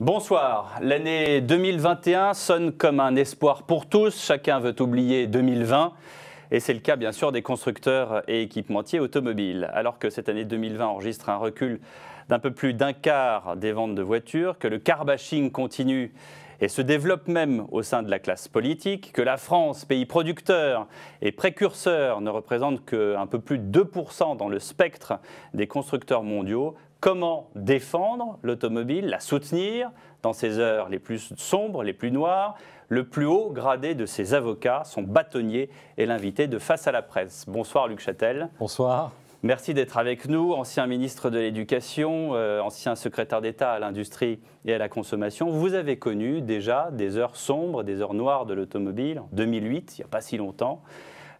Bonsoir. L'année 2021 sonne comme un espoir pour tous. Chacun veut oublier 2020. Et c'est le cas bien sûr des constructeurs et équipementiers automobiles. Alors que cette année 2020 enregistre un recul d'un peu plus d'un quart des ventes de voitures, que le car bashing continue et se développe même au sein de la classe politique, que la France, pays producteur et précurseur, ne représente qu'un peu plus de 2% dans le spectre des constructeurs mondiaux, comment défendre l'automobile, la soutenir dans ses heures les plus sombres, les plus noires. Le plus haut gradé de ses avocats, son bâtonnier, est l'invité de Face à la presse. Bonsoir Luc Châtel. Bonsoir. Merci d'être avec nous, ancien ministre de l'Éducation, euh, ancien secrétaire d'État à l'industrie et à la consommation. Vous avez connu déjà des heures sombres, des heures noires de l'automobile en 2008, il n'y a pas si longtemps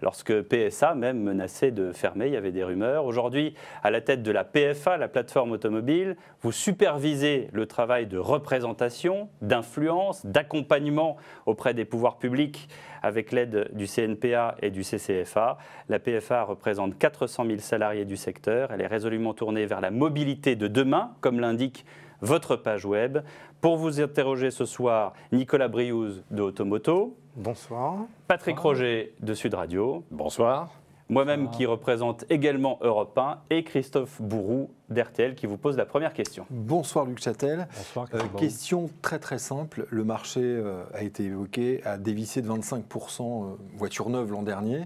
lorsque PSA même menaçait de fermer, il y avait des rumeurs. Aujourd'hui, à la tête de la PFA, la plateforme automobile, vous supervisez le travail de représentation, d'influence, d'accompagnement auprès des pouvoirs publics avec l'aide du CNPA et du CCFA. La PFA représente 400 000 salariés du secteur. Elle est résolument tournée vers la mobilité de demain, comme l'indique votre page web. Pour vous interroger ce soir, Nicolas Briouze de Automoto, Bonsoir. Patrick Roger de Sud Radio. Bonsoir. Moi-même qui représente également Europe 1 et Christophe Bourroux d'RTL qui vous pose la première question. Bonsoir Luc Châtel. Bonsoir. Euh, question très très simple. Le marché euh, a été évoqué, a dévissé de 25% voitures neuves l'an dernier.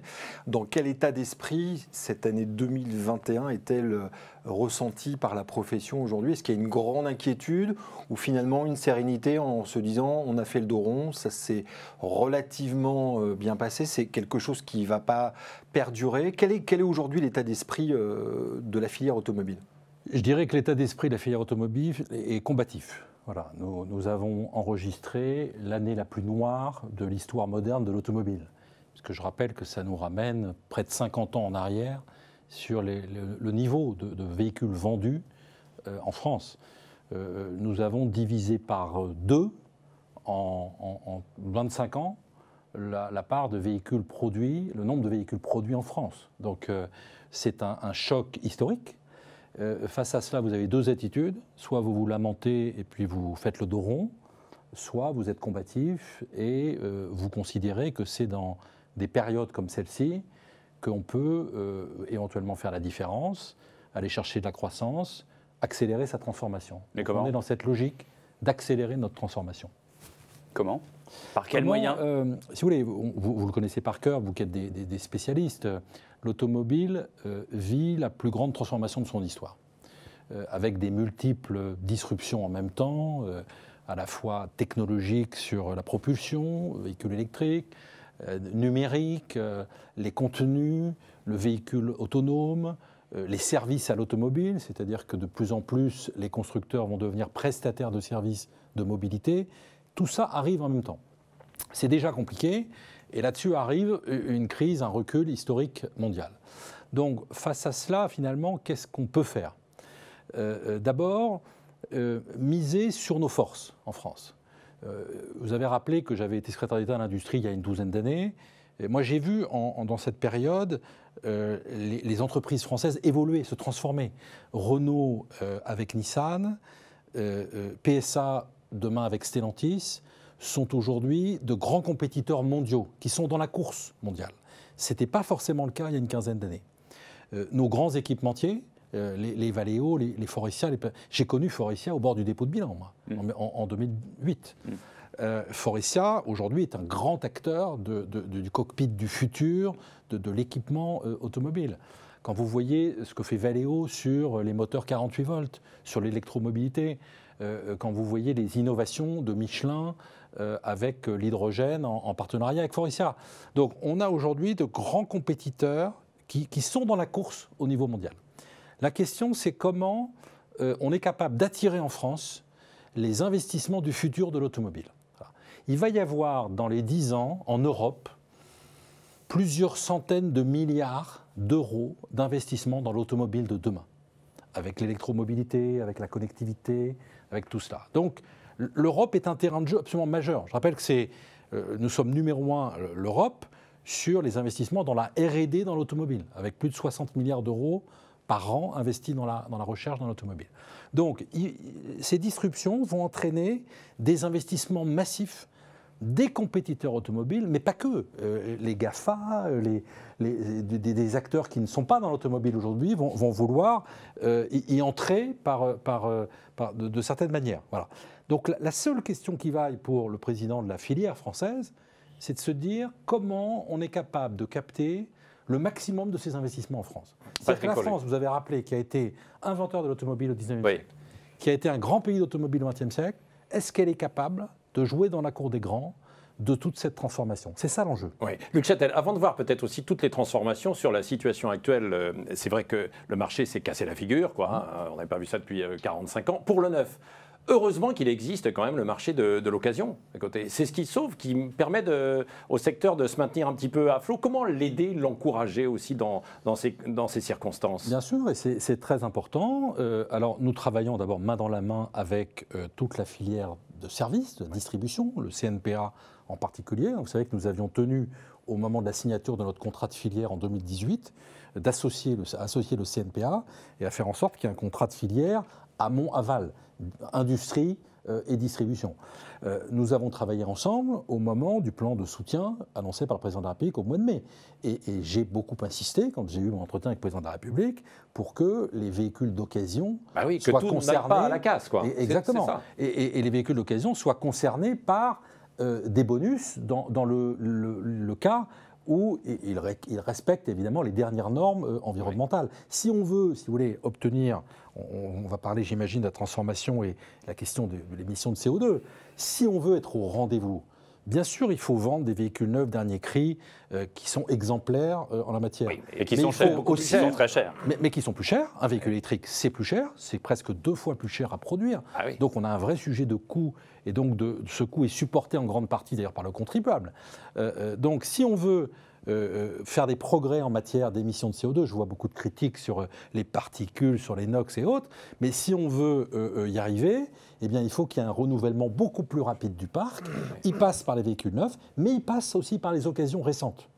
Dans quel état d'esprit cette année 2021 est-elle euh, ressentie par la profession aujourd'hui Est-ce qu'il y a une grande inquiétude ou finalement une sérénité en se disant on a fait le dos rond, ça s'est relativement bien passé, c'est quelque chose qui ne va pas perdurer Quel est, quel est aujourd'hui l'état d'esprit de la filière automobile je dirais que l'état d'esprit de la filière automobile est combatif. Voilà, nous, avons enregistré l'année la plus noire de l'histoire moderne de l'automobile. Parce que je rappelle que ça nous ramène près de 50 ans en arrière sur le, niveau de, véhicules vendus euh, en France. Euh, nous avons divisé par deux en, en, 25 ans la, part de véhicules produits, le nombre de véhicules produits en France. Donc euh, c'est un choc historique euh, face à cela, vous avez deux attitudes. Soit vous vous lamentez et puis vous faites le dos rond, soit vous êtes combatif et euh, vous considérez que c'est dans des périodes comme celle-ci qu'on peut euh, éventuellement faire la différence, aller chercher de la croissance, accélérer sa transformation. Mais comment On est dans cette logique d'accélérer notre transformation. Comment Par quels moyens Si vous voulez, vous, le connaissez par cœur, vous qui êtes des spécialistes l'automobile euh, vit la plus grande transformation de son histoire, euh, avec des multiples disruptions en même temps, euh, à la fois technologiques sur la propulsion, véhicules électriques, numérique, les contenus, le véhicule autonome, les services à l'automobile, c'est-à-dire que de plus en plus les constructeurs vont devenir prestataires de services de mobilité, tout ça arrive en même temps. C'est déjà compliqué, et là-dessus arrive une crise, un recul historique mondial. Donc face à cela, finalement, qu'est-ce qu'on peut faire euh, euh, D'abord, euh, miser sur nos forces en France. vous avez rappelé que j'avais été secrétaire d'État à l'industrie il y a une douzaine d'années. moi, j'ai vu dans cette période les, entreprises françaises évoluer, se transformer. Renault avec Nissan, PSA demain avec Stellantis, sont aujourd'hui de grands compétiteurs mondiaux qui sont dans la course mondiale. Ce n'était pas forcément le cas il y a une quinzaine d'années. Euh, nos grands équipementiers, euh, les, les Valeo, les, les Forestia, j'ai connu Forestia au bord du dépôt de bilan, moi, mm. en, 2008. Mm. Euh, Forestia, aujourd'hui, est un grand acteur du cockpit du futur, de, l'équipement automobile. Quand vous voyez ce que fait Valeo sur les moteurs 48 volts, sur l'électromobilité, euh, euh, quand vous voyez les innovations de Michelin euh, avec l'hydrogène en, partenariat avec Forestia. Donc on a aujourd'hui de grands compétiteurs qui, sont dans la course au niveau mondial. La question, c'est comment on est capable d'attirer en France les investissements du futur de l'automobile. Il va y avoir dans les 10 ans, en Europe, plusieurs centaines de milliards d'euros d'investissement dans l'automobile de demain, avec l'électromobilité, avec la connectivité, avec tout cela. Donc l'Europe est un terrain de jeu absolument majeur. Je rappelle que c'est, euh, nous sommes numéro un, l'Europe, sur les investissements dans la RD dans l'automobile, avec plus de 60 milliards d'euros par an investis dans la, recherche dans l'automobile. Donc, ces disruptions vont entraîner des investissements massifs des compétiteurs automobiles, mais pas que. Euh, les GAFA, euh, les, des, acteurs qui ne sont pas dans l'automobile aujourd'hui vont, vouloir euh, y, entrer par, par, de, certaines manières. Voilà. Donc la, seule question qui vaille pour le président de la filière française, c'est de se dire comment on est capable de capter le maximum de ces investissements en France. la France, vous avez rappelé, qui a été inventeur de l'automobile au 19e siècle, qui a été un grand pays d'automobile au 20e siècle, est-ce qu'elle est capable de jouer dans la cour des grands de toute cette transformation. C'est ça l'enjeu. Oui. Luc Châtel, avant de voir peut-être aussi toutes les transformations sur la situation actuelle, euh, c'est vrai que le marché s'est cassé la figure, quoi. Hein. On n'avait pas vu ça depuis 45 euh, ans. Pour le neuf, heureusement qu'il existe quand même le marché de, l'occasion. C'est ce qui sauve, qui permet au secteur de se maintenir un petit peu à flot. Comment l'aider, l'encourager aussi dans, ces, circonstances Bien sûr, et c'est très important. Euh, alors nous travaillons d'abord main dans la main avec toute la filière de services, de distribution, le CNPA en particulier. Vous savez que nous avions tenu, au moment de la signature de notre contrat de filière en 2018, d'associer le, associer le CNPA et à faire en sorte qu'il y ait un contrat de filière mont aval industrie, euh, et distribution. Euh, nous avons travaillé ensemble au moment du plan de soutien annoncé par le président de la République au mois de mai. Et, j'ai beaucoup insisté, quand j'ai eu mon entretien avec le président de la République, pour que les véhicules d'occasion bah oui, soient que tout concernés. Pas à la casse, quoi. exactement. et, les véhicules d'occasion soient concernés par euh, des bonus dans, le, cas où il, respecte évidemment les dernières normes euh, environnementales. Si on veut, si vous voulez, obtenir, on, va parler j'imagine de la transformation et la question de l'émission de CO2, si on veut être au rendez-vous, Bien sûr, il faut vendre des véhicules neufs dernier cri euh, qui sont exemplaires euh, en la matière. Oui, et qui sont, aussi, très chers. Mais, qui sont plus chers. Un véhicule électrique, c'est plus cher. C'est presque deux fois plus cher à produire. Ah donc on a un vrai sujet de coût. Et donc ce coût est supporté en grande partie d'ailleurs par le contribuable. Euh, donc si on veut... faire des progrès en matière d'émissions de CO2. Je vois beaucoup de critiques sur les particules, sur les NOx et autres, mais si on veut y arriver, eh bien, il faut qu'il y ait un renouvellement beaucoup plus rapide du parc. Il passe par les véhicules neufs, mais il passe aussi par les occasions récentes.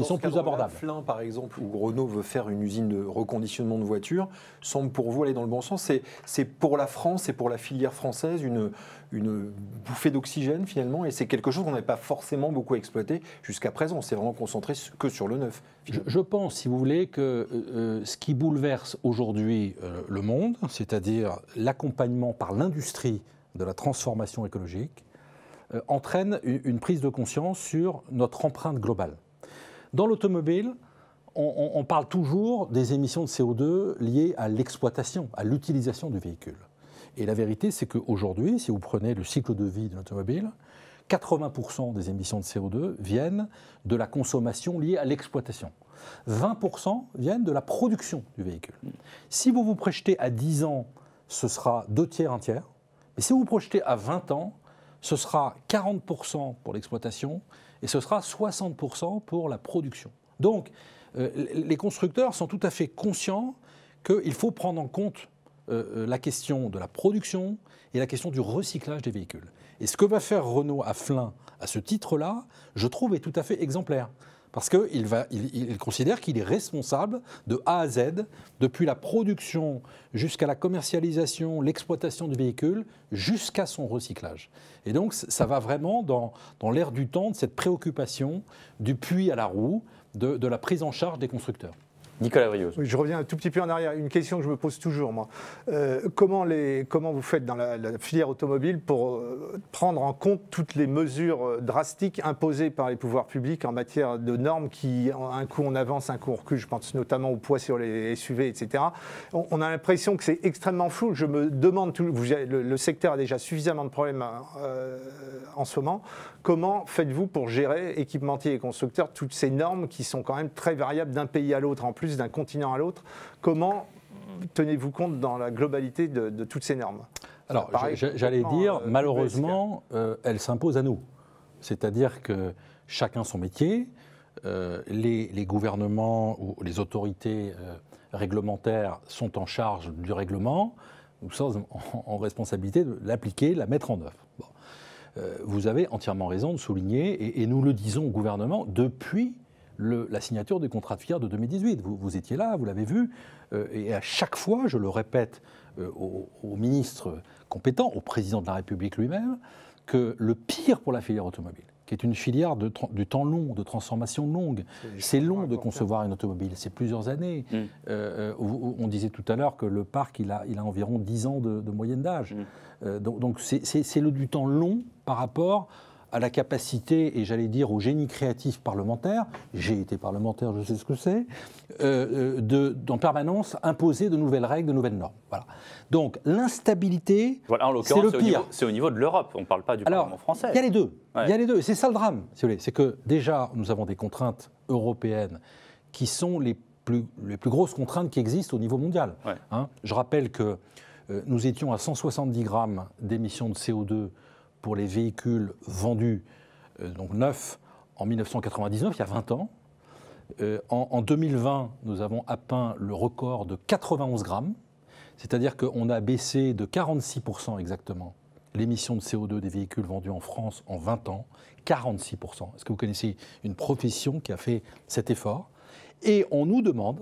Ils sont plus abordables. Flin, par exemple, où Renault veut faire une usine de reconditionnement de voitures, semble pour vous aller dans le bon sens. C'est pour la France et pour la filière française une, une bouffée d'oxygène finalement, et c'est quelque chose qu'on n'avait pas forcément beaucoup exploité jusqu'à présent. On s'est vraiment concentré que sur le neuf. Je, pense, si vous voulez, que euh, euh, ce qui bouleverse aujourd'hui euh, le monde, c'est-à-dire l'accompagnement par l'industrie, de la transformation écologique, euh, entraîne une, prise de conscience sur notre empreinte globale. Dans l'automobile, on, parle toujours des émissions de CO2 liées à l'exploitation, à l'utilisation du véhicule. Et la vérité, c'est qu'aujourd'hui, si vous prenez le cycle de vie de l'automobile, 80% des émissions de CO2 viennent de la consommation liée à l'exploitation. 20% viennent de la production du véhicule. Si vous vous projetez à 10 ans, ce sera deux tiers, un tiers. Mais si vous projetez à 20 ans, ce sera 40% pour l'exploitation et ce sera 60% pour la production. Donc, euh, les constructeurs sont tout à fait conscients qu'il faut prendre en compte euh, euh, la question de la production et la question du recyclage des véhicules. Et ce que va faire Renault à Flins à ce titre-là, je trouve, est tout à fait exemplaire. Parce qu'il il considère qu'il est responsable de A à Z, depuis la production jusqu'à la commercialisation, l'exploitation du véhicule, jusqu'à son recyclage. Et donc ça va vraiment dans, dans l'air du temps de cette préoccupation du puits à la roue, de la prise en charge des constructeurs. Nicolas Briose. je reviens un tout petit peu en arrière. Une question que je me pose toujours, moi. Euh, comment, vous faites dans la, filière automobile pour euh, prendre en compte toutes les mesures euh, drastiques imposées par les pouvoirs publics en matière de normes qui, un coup on avance, un coup on recule Je pense notamment au poids sur les SUV, etc. On, a l'impression que c'est extrêmement flou. Je me demande, vous, le, secteur a déjà suffisamment de problèmes en ce moment. Comment faites-vous pour gérer, équipementiers et constructeurs, toutes ces normes qui sont quand même très variables d'un pays à l'autre en plus d'un continent à l'autre. Comment tenez-vous compte dans la globalité de, toutes ces normes Alors, j'allais dire, euh, malheureusement, euh, elles s'imposent à nous. C'est-à-dire que chacun son métier, euh, les, gouvernements ou les autorités réglementaires sont en charge du règlement, nous sommes en, responsabilité de l'appliquer, la mettre en œuvre. vous avez entièrement raison de souligner, et nous le disons au gouvernement depuis la signature du contrat de filière de 2018. Vous, vous étiez là, vous l'avez vu, euh, et à chaque fois, je le répète euh, au ministre compétent, au président de la République lui-même, que le pire pour la filière automobile, qui est une filière de, du temps long, de transformation longue. C'est long de concevoir une automobile, c'est plusieurs années. Mm. Euh, on disait tout à l'heure que le parc, il a, environ 10 ans de, moyenne d'âge. Mm. donc c'est le du temps long par rapport à la capacité et j'allais dire au génie créatif parlementaire, j'ai été parlementaire, je sais ce que c'est, euh, euh, de, d'en permanence imposer de nouvelles règles, de nouvelles normes. Voilà. Donc l'instabilité, voilà, c'est le pire. c'est au niveau de l'Europe, on ne parle pas du Parlement français. Il y a les deux. Il y a les deux. C'est ça le drame, si vous voulez. C'est que déjà, nous avons des contraintes européennes qui sont les plus, les plus grosses contraintes qui existent au niveau mondial. Hein. je rappelle que euh, nous étions à 170 grammes d'émissions de CO2 pour les véhicules vendus, euh, donc neufs, en 1999, il y a 20 ans. Euh, en, 2020, nous avons atteint le record de 91 grammes, c'est-à-dire qu'on a baissé de 46% exactement l'émission de CO2 des véhicules vendus en France en 20 ans, 46%. Est-ce que vous connaissez une profession qui a fait cet effort Et on nous demande,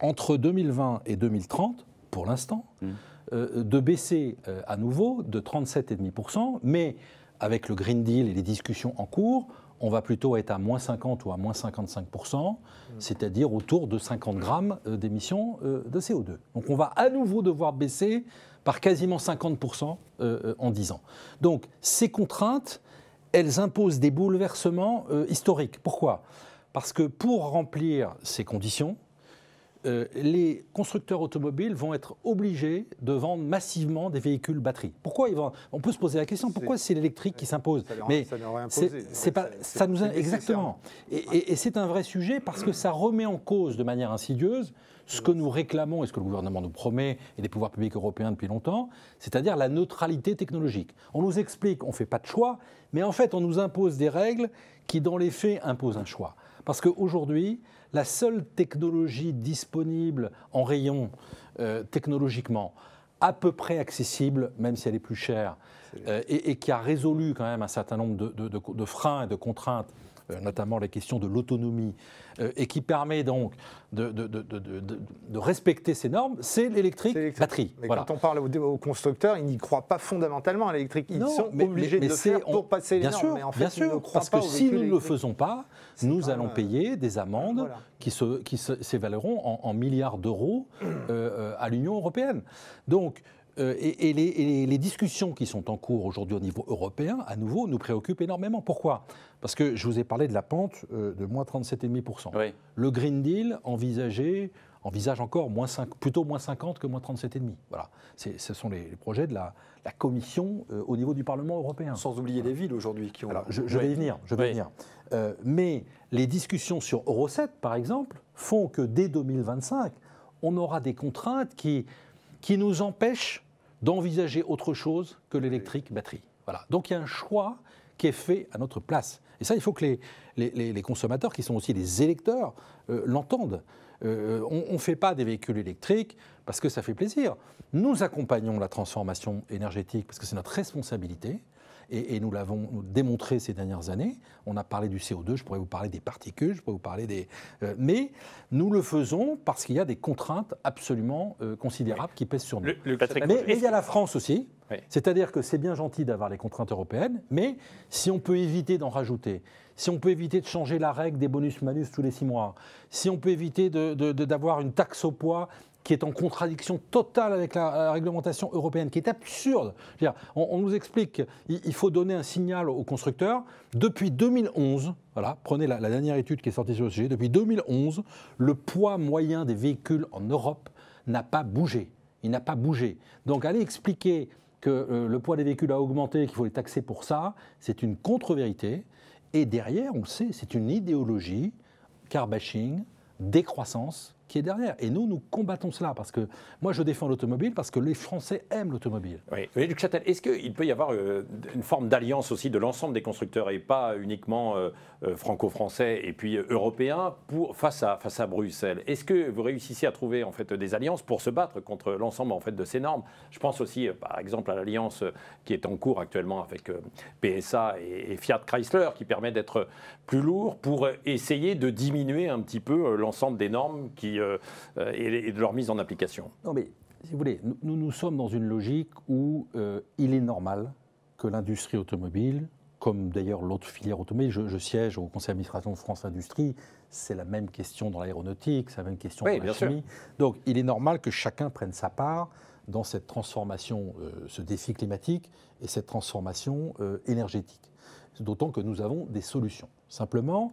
entre 2020 et 2030, pour l'instant, mmh. Euh, de baisser euh, à nouveau de 37,5%, mais avec le Green Deal et les discussions en cours, on va plutôt être à moins 50 ou à moins 55%, mm. c'est-à-dire autour de 50 grammes euh, d'émissions de CO2. Donc on va à nouveau devoir baisser par quasiment 50% en 10 ans. Donc ces contraintes, elles imposent des bouleversements historiques. Pourquoi Parce que pour remplir ces conditions, euh, les constructeurs automobiles vont être obligés de vendre massivement des véhicules batteries. Pourquoi On peut se poser la question pourquoi c'est l'électrique qui s'impose Mais ça, c'est pas ça nous exactement. Et, c'est un vrai sujet parce que ça remet en cause de manière insidieuse ce que nous réclamons et ce que le gouvernement nous promet et les pouvoirs publics européens depuis longtemps, c'est-à-dire la neutralité technologique. On nous explique, on fait pas de choix, mais en fait, on nous impose des règles qui, dans les faits, imposent un choix. Parce qu'aujourd'hui, la seule technologie disponible en rayon euh, technologiquement à peu près accessible, même si elle est plus chère, euh, et, qui a résolu quand même un certain nombre de freins et de contraintes euh, notamment la question de l'autonomie, euh, et qui permet donc de, respecter ces normes, c'est l'électrique batterie. Mais quand on parle aux, constructeurs, ils n'y croient pas fondamentalement à l'électrique. Ils sont obligés de faire pour passer les normes. mais bien parce que si nous ne le faisons pas, nous allons euh, payer des amendes qui s'évalueront en, milliards d'euros à l'Union européenne. Donc, euh, et, les, discussions qui sont en cours aujourd'hui au niveau européen, à nouveau, nous préoccupent énormément. Pourquoi Parce que je vous ai parlé de la pente euh, de moins 37,5%. Le Green Deal envisagé envisage encore moins 5, plutôt moins 50 que moins 37,5. Voilà, ce sont les, projets de la, Commission euh, au niveau du Parlement européen. Sans oublier les villes aujourd'hui qui ont. Alors, je, vais y venir, je vais venir. mais les discussions sur Euro 7, par exemple, font que dès 2025, on aura des contraintes qui, qui nous empêchent d'envisager autre chose que l'électrique batterie. Voilà. Donc il y a un choix qui est fait à notre place. Et ça, il faut que les, consommateurs, qui sont aussi des électeurs, euh, l'entendent. Euh, on ne fait pas des véhicules électriques parce que ça fait plaisir. Nous accompagnons la transformation énergétique parce que c'est notre responsabilité et, nous l'avons démontré ces dernières années. On a parlé du CO2, je pourrais vous parler des particules, je pourrais vous parler des... Euh, mais nous le faisons parce qu'il y a des contraintes absolument euh, considérables qui pèsent sur nous. mais, il y a la France aussi. C'est-à-dire que c'est bien gentil d'avoir les contraintes européennes, mais si on peut éviter d'en rajouter, si on peut éviter de changer la règle des bonus-malus tous les six mois, si on peut éviter d'avoir une taxe au poids qui est en contradiction totale avec la réglementation européenne, qui est absurde. on, nous explique qu'il faut donner un signal aux constructeurs. Depuis 2011, voilà, prenez la, dernière étude qui est sortie sur le sujet, depuis 2011, le poids moyen des véhicules en Europe n'a pas bougé. Il n'a pas bougé. Donc allez expliquer que euh, le poids des véhicules a augmenté, qu'il faut les taxer pour ça, c'est une contre-vérité. Et derrière, on le sait, c'est une idéologie, car bashing, décroissance, qui est derrière. Et nous, nous combattons cela parce que moi, je défends l'automobile parce que les Français aiment l'automobile. Oui. Châtel, est-ce qu'il peut y avoir euh, une forme d'alliance aussi de l'ensemble des constructeurs et pas uniquement euh, euh, franco-français et puis européens pour, face, à, face à Bruxelles Est-ce que vous réussissez à trouver en fait des alliances pour se battre contre l'ensemble en fait de ces normes Je pense aussi, par exemple, à l'alliance qui est en cours actuellement avec PSA et Fiat Chrysler qui permet d'être plus lourd pour essayer de diminuer un petit peu l'ensemble des normes qui euh, euh, et, de leur mise en application Non, mais si vous voulez, nous, nous sommes dans une logique où euh, il est normal que l'industrie automobile, comme d'ailleurs l'autre filière automobile, je, siège au conseil d'administration de France Industrie, c'est la même question dans l'aéronautique, c'est la même question dans la Donc il est normal que chacun prenne sa part dans cette transformation, ce défi climatique et cette transformation énergétique. D'autant que nous avons des solutions. Simplement,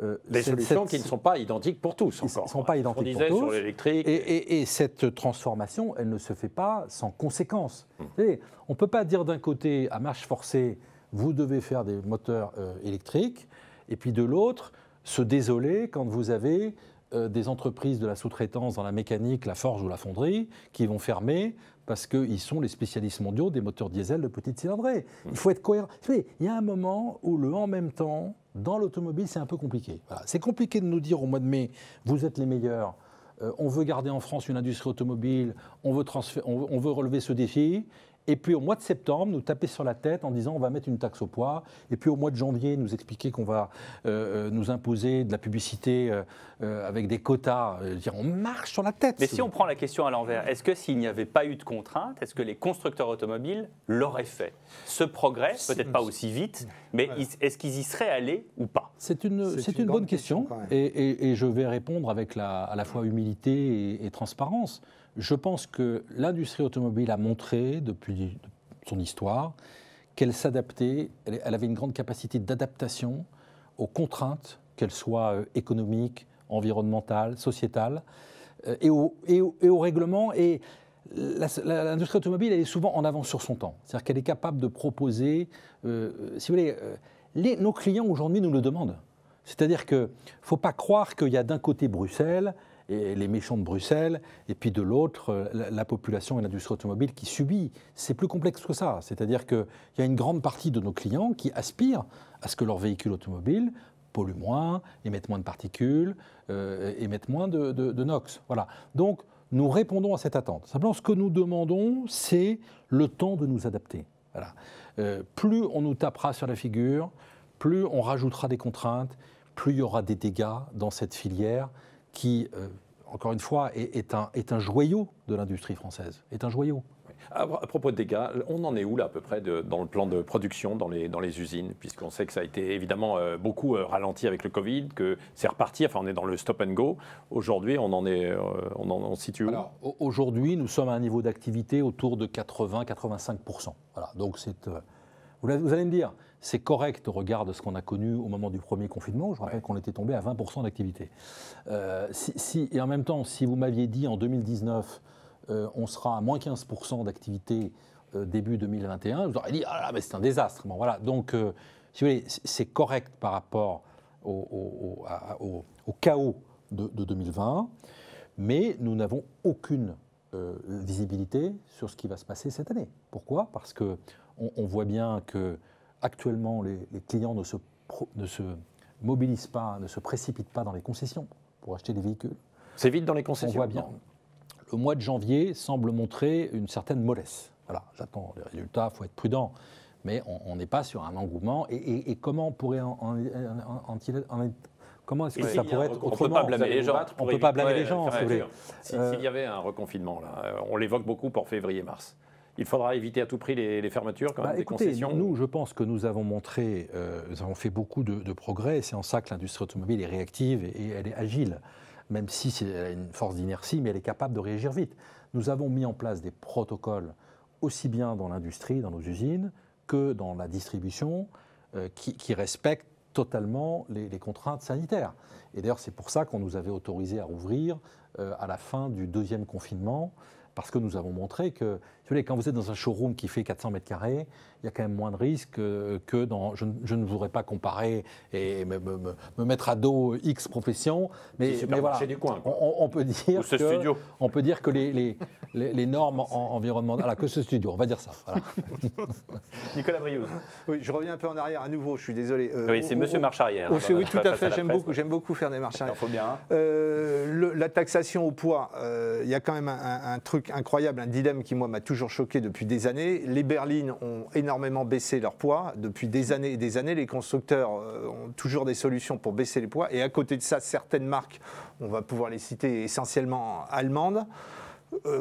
les euh, Des solutions qui ne sont pas identiques pour tous. Encore. Ils ne sont pas identiques pour tous. sur l'électrique. Et, et, cette transformation, elle ne se fait pas sans conséquences. Hmm. On ne peut pas dire d'un côté, à marche forcée, vous devez faire des moteurs euh, électriques, et puis de l'autre, se désoler quand vous avez euh, des entreprises de la sous-traitance dans la mécanique, la forge ou la fonderie qui vont fermer parce qu'ils sont les spécialistes mondiaux des moteurs diesel de petite cylindrée. Il faut être cohérent. il y a un moment où le en même temps, dans l'automobile, c'est un peu compliqué. C'est compliqué de nous dire au mois de mai, vous êtes les meilleurs. Euh, on veut garder en France une industrie automobile, on veut relever ce défi, et puis au mois de septembre, nous taper sur la tête en disant on va mettre une taxe au poids. Et puis au mois de janvier, nous expliquer qu'on va euh, euh, nous imposer de la publicité euh, avec des quotas. dire, on marche sur la tête. Mais si on prend la question à l'envers, est-ce que s'il n'y avait pas eu de contraintes, est-ce que les constructeurs automobiles l'auraient fait Ce progrès, peut-être pas aussi vite, mais est-ce qu'ils y seraient allés ou pas C'est une, c'est une, bonne question, et, je vais répondre avec à la fois humilité et transparence je pense que l'industrie automobile a montré depuis son histoire qu'elle s'adaptait, elle, avait une grande capacité d'adaptation aux contraintes, qu'elles soient euh, économiques, environnementales, sociétales, euh, et aux règlements. Et l'industrie automobile, elle est souvent en avance sur son temps. C'est-à-dire qu'elle est capable de proposer, euh, si vous voulez, nos clients aujourd'hui nous le demandent. C'est-à-dire qu'il ne faut pas croire qu'il y a d'un côté Bruxelles les méchants de Bruxelles, et puis de l'autre, euh, la population et l'industrie automobile qui subit. C'est plus complexe que ça. C'est-à-dire qu'il y a une grande partie de nos clients qui aspirent à ce que leur véhicule automobile pollue moins, émette moins de particules, émettent euh, émette moins de, de, NOx. Voilà. Donc, nous répondons à cette attente. Simplement, ce que nous demandons, c'est le temps de nous adapter. Voilà. Euh, plus on nous tapera sur la figure, plus on rajoutera des contraintes, plus il y aura des dégâts dans cette filière qui encore une fois, est, un, est un joyau de l'industrie française, est un joyau. À, propos de dégâts, on en est où là à peu près dans le plan de production dans les, dans les usines Puisqu'on sait que ça a été évidemment euh, beaucoup euh, ralenti avec le Covid, que c'est reparti, enfin on est dans le stop and go. Aujourd'hui, on en est, euh, on en situe où Alors aujourd'hui, nous sommes à un niveau d'activité autour de 80-85%. Voilà, donc c'est. vous allez me dire, c'est correct au regard de ce qu'on a connu au moment du premier confinement. Je rappelle qu'on était tombé à 20% d'activité. Euh, si, et en même temps, si vous m'aviez dit en 2019, euh, on sera à moins 15% d'activité euh, début 2021, vous auriez dit, ah là, mais c'est un désastre. Bon, voilà. Donc, si vous voulez, c'est correct par rapport au, chaos de, 2020, mais nous n'avons aucune visibilité sur ce qui va se passer cette année. Pourquoi Parce que on, on, voit bien que actuellement, les, clients ne se, mobilisent pas, ne se précipitent pas dans les concessions pour acheter des véhicules. C'est vite dans les concessions. On voit bien. Le mois de janvier semble montrer une certaine mollesse. Voilà, j'attends les résultats, il faut être prudent. Mais on n'est pas sur un engouement. Et, comment pourrait en, en, Comment est-ce que ça pourrait être autrement On ne peut pas blâmer les gens. On peut pas blâmer les gens, si S'il y euh, avait un reconfinement, euh, on l'évoque beaucoup pour février-mars. Il faudra éviter à tout prix les, fermetures, quand même, bah, des concessions. Nous, je pense que nous avons montré, euh, nous avons fait beaucoup de, progrès. C'est en ça que l'industrie automobile est réactive et, elle est agile, même si c'est une force d'inertie, mais elle est capable de réagir vite. Nous avons mis en place des protocoles aussi bien dans l'industrie, dans nos usines, que dans la distribution, euh, qui, respectent totalement les, contraintes sanitaires. Et d'ailleurs, c'est pour ça qu'on nous avait autorisé à rouvrir euh, à la fin du deuxième confinement, parce que nous avons montré que quand vous êtes dans un showroom qui fait 400 mètres carrés, il y a quand même moins de risques euh, que dans. Je, ne voudrais pas comparer et me, mettre à dos X profession, mais, voilà, du coin, on, peut dire que, on peut dire que les, les, normes environnementales, Voilà, que ce studio, on va dire ça. Nicolas Briouz. Oui, je reviens un peu en arrière à nouveau. Je suis désolé. Euh, oui, c'est Monsieur marche arrière. Hein, oui, tout à fait. J'aime beaucoup, beaucoup faire des marches arrière. bien. Hein. Euh, la taxation au poids, il y a quand même un, truc incroyable, un dilemme qui moi m'a toujours choqué depuis des années. Les berlines ont énormément baissé leur poids depuis des années et des années. Les constructeurs euh, ont toujours des solutions pour baisser les poids. Et à côté de ça, certaines marques, on va pouvoir les citer essentiellement allemandes,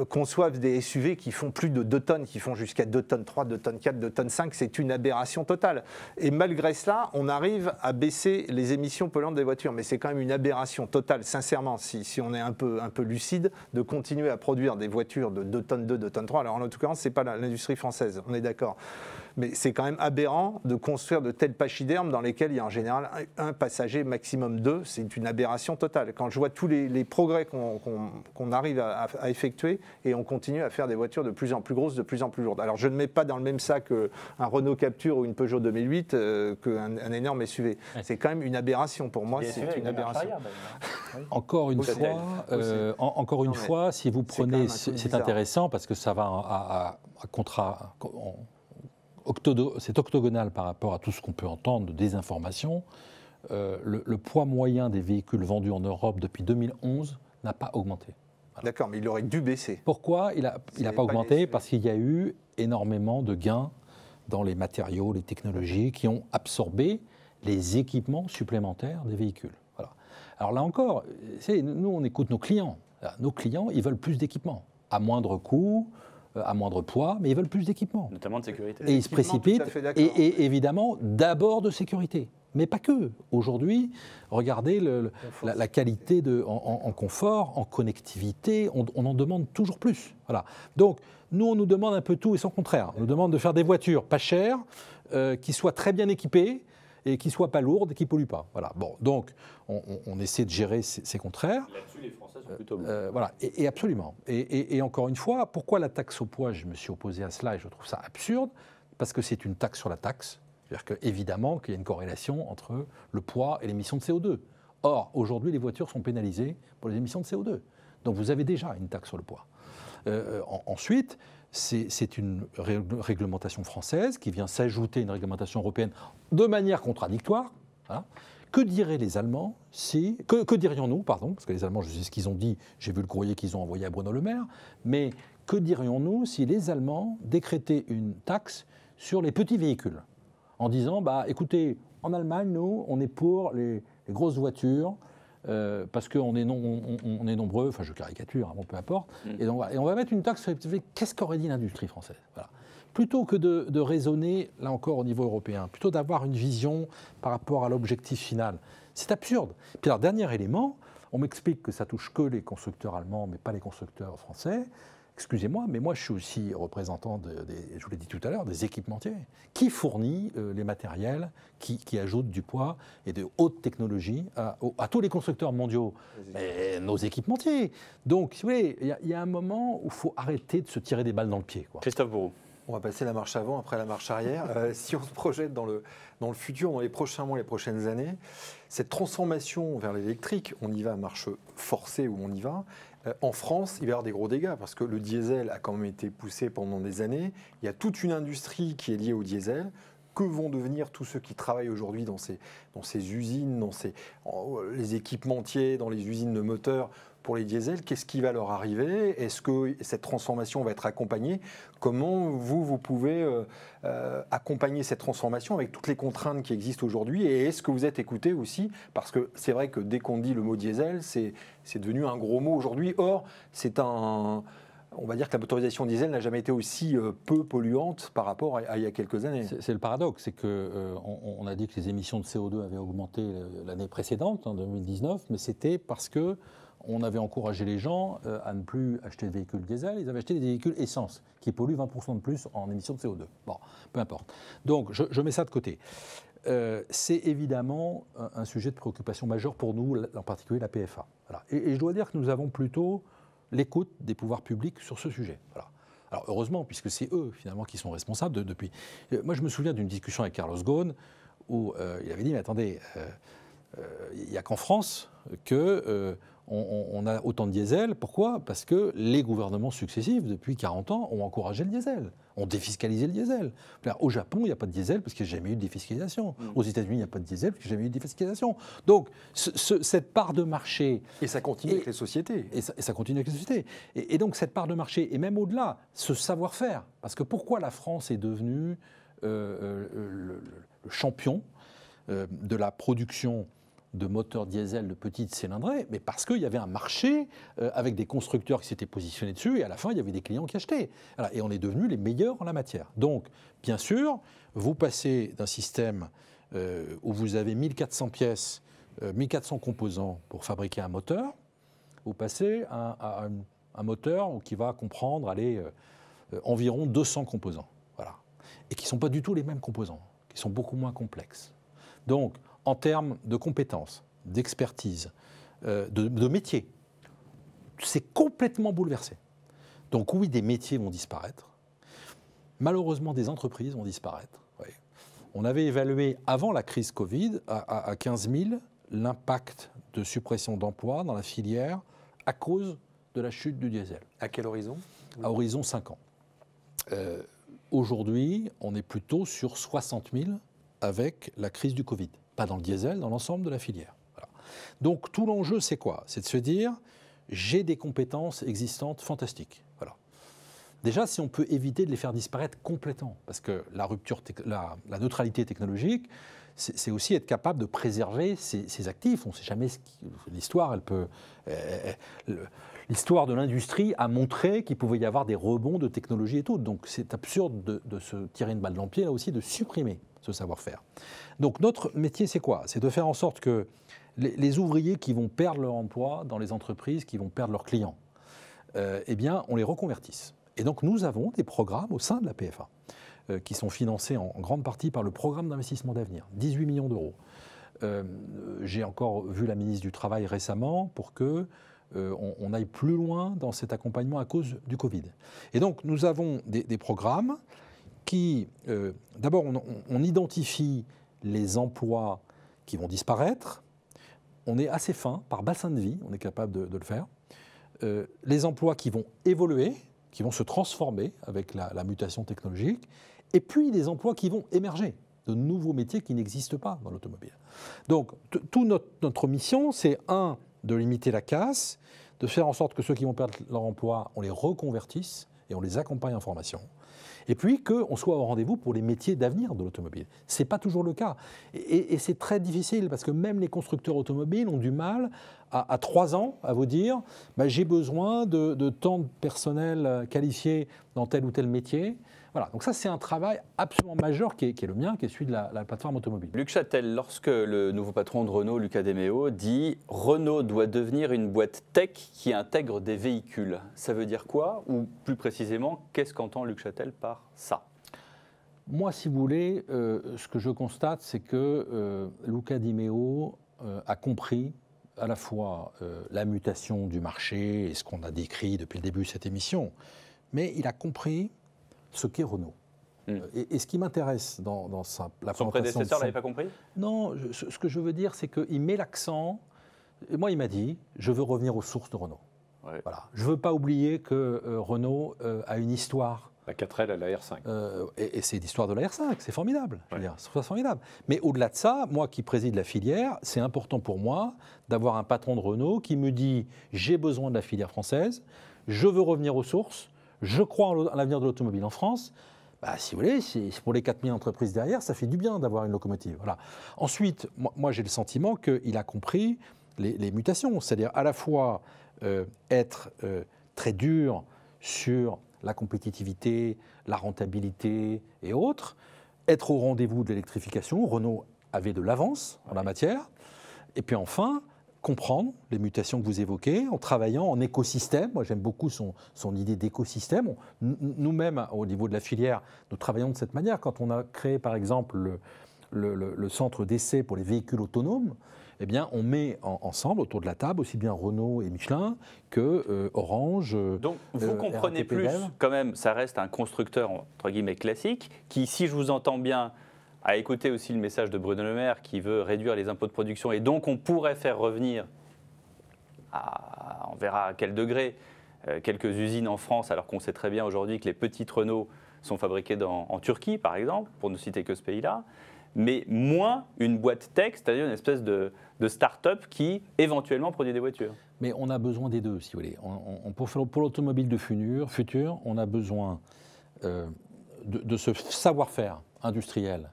conçoivent euh, des SUV qui font plus de 2 tonnes, qui font jusqu'à 2 tonnes 3, 2 tonnes 4, 2 tonnes 5, c'est une aberration totale. Et malgré cela, on arrive à baisser les émissions polluantes des voitures. Mais c'est quand même une aberration totale, sincèrement, si, on est un peu, un peu lucide, de continuer à produire des voitures de 2 tonnes 2, 2 tonnes 3. Alors en l'occurrence, ce n'est pas l'industrie française, on est d'accord mais c'est quand même aberrant de construire de tels pachydermes dans lesquels il y a en général un, passager, maximum deux. C'est une aberration totale. Quand je vois tous les, progrès qu'on arrive à, effectuer et on continue à faire des voitures de plus en plus grosses, de plus en plus lourdes. Alors je ne mets pas dans le même sac euh, un Renault Capture ou une Peugeot 2008 euh, qu'un énorme SUV. C'est quand même une aberration pour moi. C'est une aberration. Hein. encore une fois, euh, encore une fois, si vous prenez, c'est intéressant parce que ça va à, contrat c'est octogonal par rapport à tout ce qu'on peut entendre de désinformation. Euh, le, poids moyen des véhicules vendus en Europe depuis 2011 n'a pas augmenté. D'accord, mais il aurait dû baisser. Pourquoi il n'a pas, augmenté Parce qu'il y a eu énormément de gains dans les matériaux, les technologies qui ont absorbé les équipements supplémentaires des véhicules. Voilà. Alors là encore, nous on écoute nos clients. Nos clients, ils veulent plus d'équipements, à moindre coût, euh, à moindre poids, mais ils veulent plus d'équipement. Notamment de sécurité. Et ils se précipitent, et, évidemment, d'abord de sécurité mais pas que. Aujourd'hui, regardez la, qualité en, confort, en connectivité, on, en demande toujours plus. Voilà. Donc, nous, on nous demande un peu tout et sans contraire. On nous demande de faire des voitures pas chères, euh, qui soient très bien équipées, et qui ne soit pas lourde et qui ne pollue pas. Voilà. Bon, donc, on, essaie de gérer ces, contraires. Là-dessus, les Français sont euh, plutôt bons. Euh, – voilà, et, absolument. Et, encore une fois, pourquoi la taxe au poids Je me suis opposé à cela et je trouve ça absurde, parce que c'est une taxe sur la taxe. C'est-à-dire qu'évidemment qu'il y a une corrélation entre le poids et l'émission de CO2. Or, aujourd'hui, les voitures sont pénalisées pour les émissions de CO2. Donc, vous avez déjà une taxe sur le poids. Euh, ensuite, c'est une réglementation française qui vient s'ajouter à une réglementation européenne de manière contradictoire. Hein. Que diraient les Allemands si. Que, dirions-nous, pardon, parce que les Allemands, je sais ce qu'ils ont dit, j'ai vu le courrier qu'ils ont envoyé à Bruno Le Maire, mais que dirions-nous si les Allemands décrétaient une taxe sur les petits véhicules en disant bah, écoutez, en Allemagne, nous, on est pour les grosses voitures, euh, parce qu'on est, on, est nombreux, enfin je caricature, hein, peu importe, mm. et, on va mettre une taxe sur les Qu'est-ce qu'aurait dit l'industrie française Plutôt que de, de, raisonner, là encore, au niveau européen, plutôt d'avoir une vision par rapport à l'objectif final. C'est absurde. Puis alors, dernier élément, on m'explique que ça touche que les constructeurs allemands, mais pas les constructeurs français excusez-moi, mais moi je suis aussi représentant, des, je vous l'ai dit tout à l'heure, des équipementiers. Qui fournit euh, les matériels qui, ajoutent du poids et de haute technologie à, tous les constructeurs mondiaux Nos équipementiers. Donc, vous il y, a un moment où il faut arrêter de se tirer des balles dans le pied. Christophe Bourreau. On va passer la marche avant, après la marche arrière. Euh, si on se projette dans le, dans le futur, dans les prochains mois, les prochaines années, cette transformation vers l'électrique, on y va à marche forcée ou on y va, euh, en France, il va y avoir des gros dégâts parce que le diesel a quand même été poussé pendant des années. Il y a toute une industrie qui est liée au diesel que vont devenir tous ceux qui travaillent aujourd'hui dans ces, dans ces usines, dans ces, les équipementiers, dans les usines de moteurs pour les diesels, qu'est-ce qui va leur arriver Est-ce que cette transformation va être accompagnée Comment vous, vous pouvez euh, euh, accompagner cette transformation avec toutes les contraintes qui existent aujourd'hui Et est-ce que vous êtes écouté aussi Parce que c'est vrai que dès qu'on dit le mot diesel, c'est devenu un gros mot aujourd'hui. Or, c'est un on va dire que la motorisation diesel n'a jamais été aussi euh, peu polluante par rapport à, il y a quelques années. C'est le paradoxe, c'est qu'on on, a dit que les émissions de CO2 avaient augmenté l'année précédente, en 2019, mais c'était parce que on avait encouragé les gens euh, à ne plus acheter de véhicules diesel, ils avaient acheté des véhicules essence, qui polluent 20% de plus en émissions de CO2. Bon, peu importe. Donc, je, mets ça de côté. Euh, c'est évidemment euh, un, sujet de préoccupation majeure pour nous, en particulier la PFA. Et, je dois dire que nous avons plutôt l'écoute des pouvoirs publics sur ce sujet. Alors heureusement, puisque c'est eux finalement qui sont responsables depuis. moi, je me souviens d'une discussion avec Carlos Ghosn où il avait dit, mais attendez, il n'y a qu'en France que on, a autant de diesel. Pourquoi Parce que les gouvernements successifs, depuis 40 ans, ont encouragé le diesel, ont défiscalisé le diesel. Au Japon, il n'y a pas de diesel parce qu'il n'y a jamais eu de défiscalisation. Mm. Aux États-Unis, il n'y a pas de diesel parce qu'il n'y a jamais eu de défiscalisation. Donc, cette part de marché. Et ça continue avec les sociétés. Et ça, continue avec les sociétés. Et, donc, cette part de marché, et même au-delà, ce savoir-faire. Parce que pourquoi la France est devenue euh, euh, le, champion euh, de la production de moteurs diesel de petite cylindrée, mais parce qu'il y avait un marché euh, avec des constructeurs qui s'étaient positionnés dessus et à la fin, il y avait des clients qui achetaient. et on est devenu les meilleurs en la matière. Donc, bien sûr, vous passez d'un système euh, où vous avez 1400 pièces, 1400 euh, composants pour fabriquer un moteur, vous passez à, un moteur qui va comprendre environ 200 composants. Voilà. Et qui ne sont pas du tout les mêmes composants, qui sont beaucoup moins complexes. Donc, en termes de compétences, d'expertise, euh, de, métiers, c'est complètement bouleversé. Donc oui, des métiers vont disparaître. Malheureusement, des entreprises vont disparaître. On avait évalué avant la crise Covid à, 15 000 l'impact de suppression d'emplois dans la filière à cause de la chute du diesel. À quel horizon À horizon 5 ans. Euh, aujourd'hui, on est plutôt sur 60 000 avec la crise du Covid pas dans le diesel, dans l'ensemble de la filière. Donc tout l'enjeu, c'est quoi C'est de se dire, j'ai des compétences existantes fantastiques. Voilà. Déjà, si on peut éviter de les faire disparaître complètement, parce que la, rupture, la, neutralité technologique, c'est aussi être capable de préserver ses, actifs. On ne sait jamais ce l'histoire, elle peut. Euh, euh, l'histoire de l'industrie a montré qu'il pouvait y avoir des rebonds de technologie et tout. Donc c'est absurde de, de, se tirer une balle dans le pied, là aussi, de supprimer savoir-faire. Donc notre métier, c'est quoi C'est de faire en sorte que les, ouvriers qui vont perdre leur emploi dans les entreprises, qui vont perdre leurs clients, euh, eh bien, on les reconvertisse. Et donc nous avons des programmes au sein de la PFA euh, qui sont financés en, grande partie par le programme d'investissement d'avenir, 18 millions d'euros. Euh, j'ai encore vu la ministre du Travail récemment pour que on, aille plus loin dans cet accompagnement à cause du Covid. Et donc nous avons des, des programmes qui, euh, d'abord, on, identifie les emplois qui vont disparaître. On est assez fin, par bassin de vie, on est capable de, le faire. Euh, les emplois qui vont évoluer, qui vont se transformer avec la, mutation technologique, et puis des emplois qui vont émerger, de nouveaux métiers qui n'existent pas dans l'automobile. Donc, toute notre mission, c'est un, de limiter la casse, de faire en sorte que ceux qui vont perdre leur emploi, on les reconvertisse, et on les accompagne en formation. Et puis qu'on soit au rendez-vous pour les métiers d'avenir de l'automobile. Ce n'est pas toujours le cas. Et, c'est très difficile parce que même les constructeurs automobiles ont du mal à, trois ans à vous dire bah, j'ai besoin de, de, tant de personnel qualifié dans tel ou tel métier. Voilà, donc ça c'est un travail absolument majeur qui est, le mien, qui est celui de la, plateforme automobile. Luc Châtel, lorsque le nouveau patron de Renault, Luca De dit Renault doit devenir une boîte tech qui intègre des véhicules, ça veut dire quoi Ou plus précisément, qu'est-ce qu'entend Luc Châtel par ça moi, si vous voulez, euh, ce que je constate, c'est que euh, Luca Dimeo Meo euh, a compris à la fois la mutation du marché et ce qu'on a décrit depuis le début de cette émission, mais il a compris ce qu'est Renault. Hmm. Euh, et, ce qui m'intéresse dans, sa, la Son prédécesseur ne l'avait pas compris Non, ce que je veux dire, c'est qu'il met l'accent. Et moi, il m'a dit je veux revenir aux sources de Renault. Voilà. Je ne veux pas oublier que euh, Renault euh, a une histoire. La 4L à la R5. et, c'est l'histoire de la R5, c'est formidable. C'est formidable. Mais au-delà de ça, moi qui préside la filière, c'est important pour moi d'avoir un patron de Renault qui me dit j'ai besoin de la filière française, je veux revenir aux sources, je crois en l'avenir de l'automobile en France. Bah, si vous voulez, pour les 4000 entreprises derrière, ça fait du bien d'avoir une locomotive. Voilà. Ensuite, moi, j'ai le sentiment qu'il a compris les, mutations, c'est-à-dire à la fois euh, être euh, très dur sur la compétitivité, la rentabilité et autres, être au rendez-vous de l'électrification, Renault avait de l'avance en la matière, et puis enfin, comprendre les mutations que vous évoquez en travaillant en écosystème. Moi, j'aime beaucoup son, son idée d'écosystème. Nous-mêmes, au niveau de la filière, nous travaillons de cette manière. Quand on a créé, par exemple, le, le, centre d'essai pour les véhicules autonomes, eh bien, on met ensemble autour de la table aussi bien Renault et Michelin que euh, Orange. Euh, Donc, vous euh, comprenez plus, quand même, ça reste un constructeur entre guillemets classique qui, si je vous entends bien, à écouter aussi le message de Bruno Le Maire qui veut réduire les impôts de production et donc on pourrait faire revenir, à, on verra à quel degré, euh, quelques usines en France alors qu'on sait très bien aujourd'hui que les petites Renault sont fabriquées dans, en Turquie par exemple, pour ne citer que ce pays-là, mais moins une boîte tech, c'est-à-dire une espèce de, start-up qui éventuellement produit des voitures. Mais on a besoin des deux, si vous voulez. pour, l'automobile de futur, on a besoin euh, de, ce savoir-faire industriel